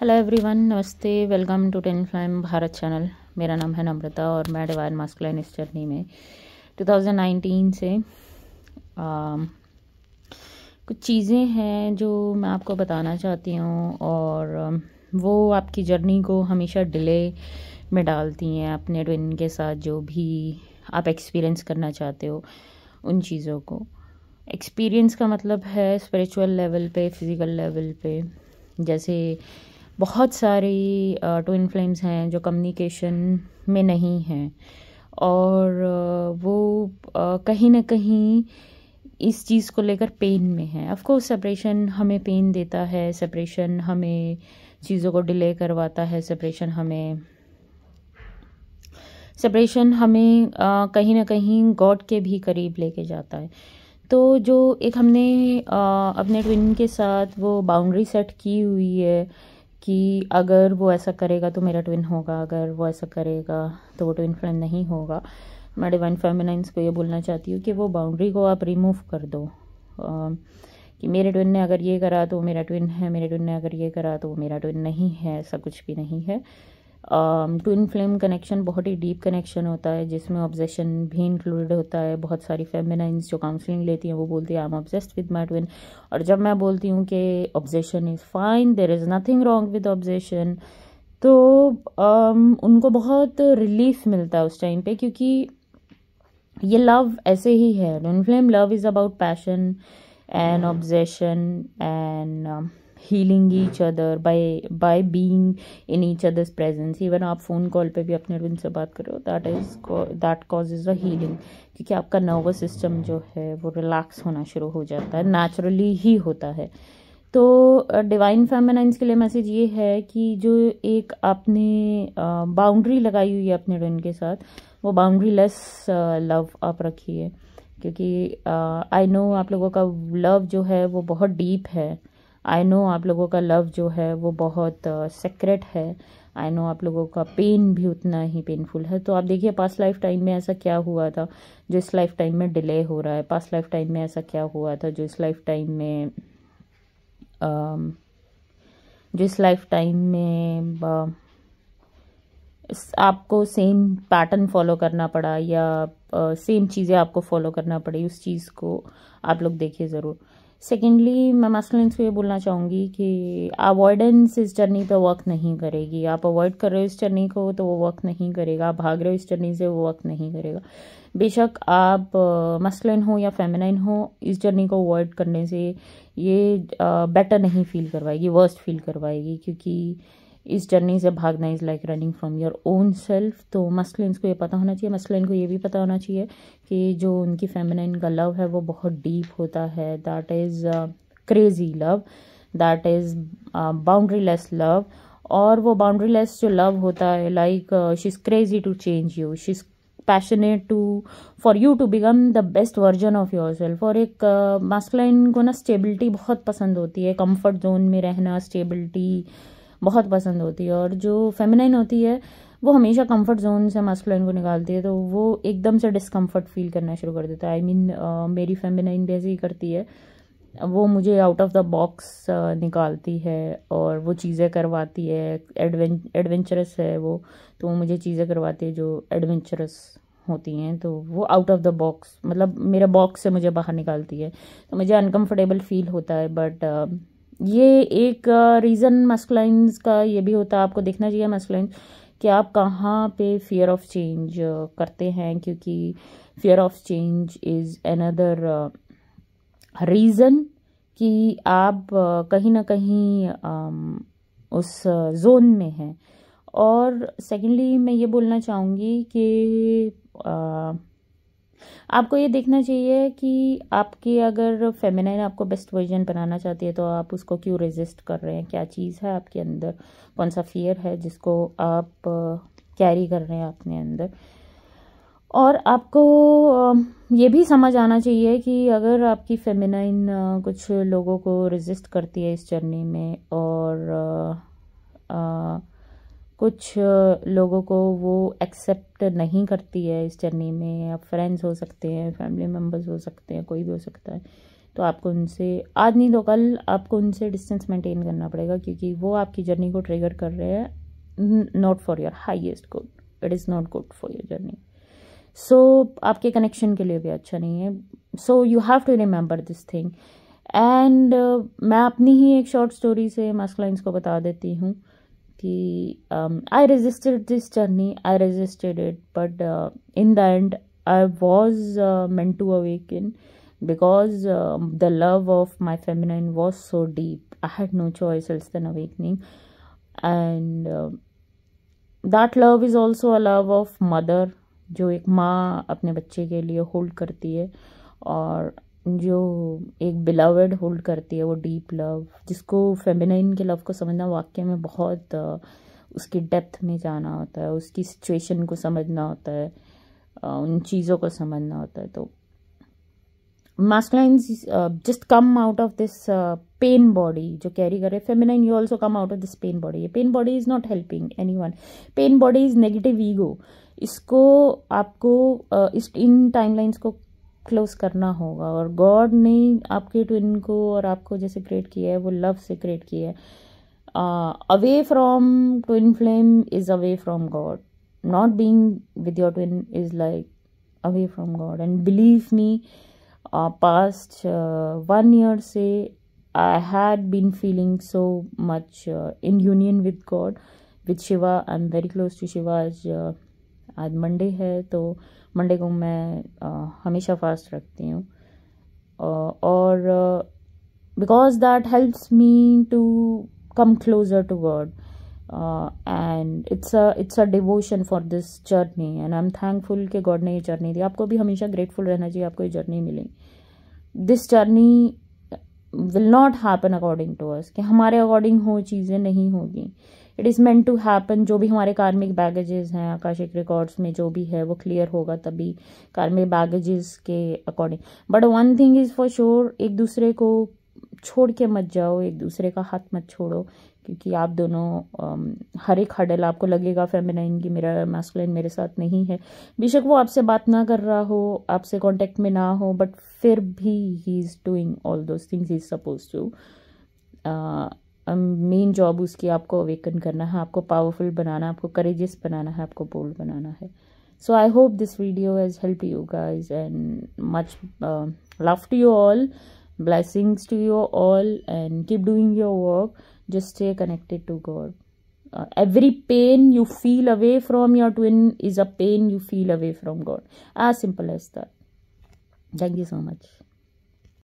Hello everyone नमस्ते welcome to twin flame Bharat channel मेरा नाम है नम्रता और मैं डिवाइन लाइन इस जर्नी में 2019 से आ, um, कुछ चीज़ें हैं जो मैं आपको बताना चाहती हूँ और um, वो आपकी जर्नी को हमेशा डिले में डालती हैं अपने ट्विन के साथ जो भी आप एक्सपीरियंस करना चाहते हो उन चीज़ों को एक्सपीरियंस का मतलब है स्पिरिचुअल लेवल पे फिज़िकल लेवल पे जैसे बहुत सारी ट्विन फ्लेम्स हैं जो कम्युनिकेशन में नहीं हैं और वो कहीं ना कहीं इस चीज़ को लेकर पेन में है ऑफकोर्स सेपरेशन हमें पेन देता है सेपरेशन हमें चीज़ों को डिले करवाता है सेपरेशन हमें सेपरेशन हमें कहीं ना कहीं गॉड के भी करीब लेके जाता है तो जो एक हमने आ, अपने ट्विन के साथ वो बाउंड्री सेट की हुई है कि अगर वो ऐसा करेगा तो मेरा ट्विन होगा अगर वो ऐसा करेगा तो वो ट्विन फ्रेंड नहीं होगा मैं डिवाइन फेमिनाइंस को ये बोलना चाहती हूँ कि वो बाउंड्री को आप रिमूव कर दो आ, कि मेरे ट्विन ने अगर ये करा तो मेरा ट्विन है मेरे ट्विन ने अगर ये करा तो मेरा ट्विन नहीं है ऐसा कुछ भी नहीं है ट्विन फ्लेम कनेक्शन बहुत ही डीप कनेक्शन होता है जिसमें ऑब्जेशन भी इंक्लूडेड होता है बहुत सारी फेमिनाइंस जो काउंसलिंग लेती हैं वो बोलती है I am obsessed with my twin और जब मैं बोलती हूँ कि obsession is fine there is nothing wrong with obsession तो um, उनको बहुत रिलीफ मिलता है उस टाइम पे क्योंकि ये लव ऐसे ही है twin flame love is about passion and obsession and healing each other by by being in each other's presence even आप फ़ोन कॉल पे भी अपने अरविंद से बात करो that is that cause is a healing क्योंकि आपका नर्वस सिस्टम जो है वो रिलैक्स होना शुरू हो जाता है नेचुरली ही होता है तो डिवाइन फेमिनाइंस के लिए मैसेज ये है कि जो एक आपने बाउंड्री लगाई हुई है अपने रिन के साथ वो बाउंड्री लेस लव आप रखिए क्योंकि आई नो आप लोगों का लव जो है वो बहुत डीप है आई नो आप लोगों का लव जो है वो बहुत सेक्रेट uh, है आई नो आप लोगों का पेन भी उतना ही पेनफुल है तो आप देखिए पास्ट लाइफ टाइम में ऐसा क्या हुआ था जो इस लाइफ टाइम में डिले हो रहा है पास्ट लाइफ टाइम में ऐसा क्या हुआ था जो इस लाइफ टाइम में um, जो इस लाइफ टाइम में uh, आपको सेम पैटर्न फॉलो करना पड़ा या सेम uh, चीज़ें आपको फॉलो करना पड़ी उस चीज़ को आप लोग देखिए ज़रूर सेकेंडली मैं मस्कुलिन्स को ये बोलना चाहूँगी कि अवॉइडेंस इस जर्नी पे वर्क नहीं करेगी आप अवॉइड कर रहे हो इस जर्नी को तो वो वर्क नहीं करेगा आप भाग रहे हो इस जर्नी से वो वर्क नहीं करेगा बेशक आप मस्कुलिन हो या फेमिनाइन हो इस जर्नी को अवॉइड करने से ये बेटर नहीं फील करवाएगी वर्स्ट फील करवाएगी क्योंकि इस जर्नी से भागना is like running from your own self तो मस्किन को ये पता होना चाहिए मस्लिन को ये भी पता होना चाहिए कि जो उनकी फेमिनिन का लव है वो बहुत डीप होता है that is crazy love that is boundaryless love और वो बाउंड्री लेस जो लव होता है like she is crazy to change you she is passionate to for you to become the best version of yourself और एक मास्कलाइन uh, को ना stability बहुत पसंद होती है कम्फर्ट जोन में रहना स्टेबिलिटी बहुत पसंद होती है और जो फेमिनाइन होती है वो हमेशा कंफर्ट जोन से मस्कुलाइन को निकालती है तो वो एकदम से डिसकंफर्ट फील करना शुरू कर देता है आई मीन मेरी फेमिनाइन भी ऐसे ही करती है वो मुझे आउट ऑफ द बॉक्स निकालती है और वो चीज़ें करवाती है एडवेंचरस है वो तो वो मुझे चीज़ें करवाती है जो एडवेंचरस होती हैं तो वो आउट ऑफ द बॉक्स मतलब मेरे बॉक्स से मुझे बाहर निकालती है तो मुझे अनकंफर्टेबल फील होता है बट ये एक रीज़न मस्कलाइंस का ये भी होता है आपको देखना चाहिए मस्कलाइंस कि आप कहाँ पे फियर ऑफ चेंज करते हैं क्योंकि fear of change is another reason कि आप कहीं ना कहीं उस जोन में हैं और सेकेंडली मैं ये बोलना चाहूँगी कि आपको ये देखना चाहिए कि आपकी अगर फेमिनाइन आपको बेस्ट वर्जन बनाना चाहती है तो आप उसको क्यों रेजिस्ट कर रहे हैं क्या चीज़ है आपके अंदर कौन सा फियर है जिसको आप कैरी कर रहे हैं अपने अंदर और आपको ये भी समझ आना चाहिए कि अगर आपकी फेमिनाइन कुछ लोगों को रेजिस्ट करती है इस जर्नी में और आ, आ, कुछ लोगों को वो एक्सेप्ट नहीं करती है इस जर्नी में आप फ्रेंड्स हो सकते हैं फैमिली मेम्बर्स हो सकते हैं कोई भी हो सकता है तो आपको उनसे आज नहीं तो कल आपको उनसे डिस्टेंस मेंटेन करना पड़ेगा क्योंकि वो आपकी जर्नी को ट्रिगर कर रहे हैं not for your highest good it is not good for your journey so आपके कनेक्शन के लिए भी अच्छा नहीं है so you have to remember this thing and मैं अपनी ही एक शॉर्ट स्टोरी से मास्क लाइन्स को बता देती हूँ Um, I resisted this journey. I resisted it, but uh, in the end, I was uh, meant to awaken because um, the love of my feminine was so deep i had no choice else than awakening and um, that love is also a love of mother जो एक माँ अपने बच्चे के लिए hold करती है और जो एक बिलावड होल्ड करती है वो डीप लव जिसको फेमिनाइन के लव को समझना वाक्य में बहुत उसकी डेप्थ में जाना होता है उसकी सिचुएशन को समझना होता है उन चीज़ों को समझना होता है तो masculines just come out of this pain body जो कैरी करे feminine you also come out of this pain body ये pain body is not helping anyone pain body is negative ego इसको आपको uh, इस इन timelines को close करना होगा और गॉड ने आपके ट्विन को और आपको जैसे क्रिएट किया है वो लव से क्रिएट किया है away from twin flame is away from God not being with your twin is like away from God and believe me past one year से I had been feeling so much in union with God with Shiva I am very close to Shiva आज आज Monday है तो uh, Monday को मैं हमेशा fast रखती हूँ और because that helps me to come closer to God and it's a it's a devotion for this journey and I am thankful कि गॉड ने ये जर्नी दी आपको भी हमेशा ग्रेटफुल रहना चाहिए आपको ये जर्नी मिली this journey will not happen according to us कि हमारे अकॉर्डिंग हो चीज़ें नहीं होगी it is meant to happen जो भी हमारे कार्मिक बैगेजेस हैं आकाशिक रिकॉर्ड्स में जो भी है वो क्लियर होगा तभी कार्मिक बैगेजेस के according but one thing is for sure एक दूसरे को छोड़ के मत जाओ एक दूसरे का हाथ मत छोड़ो क्योंकि आप दोनों um, हर एक हडल आपको लगेगा फेमिनाइन की मेरा मैस्कुलिन मेरे साथ नहीं है बेशक वो आपसे बात ना कर रहा हो आपसे कांटेक्ट में ना हो बट फिर भी he is doing all those things is suppose to main job उसकी आपको अवेकन करना है आपको पावरफुल बनाना है आपको करेजियस बनाना है आपको बोल्ड बनाना है so I hope this video has help you guys and much love to you all blessings to you all and keep doing your work just stay connected to God every pain you feel away from your your twin is a pain you feel away from god as simple as that you so much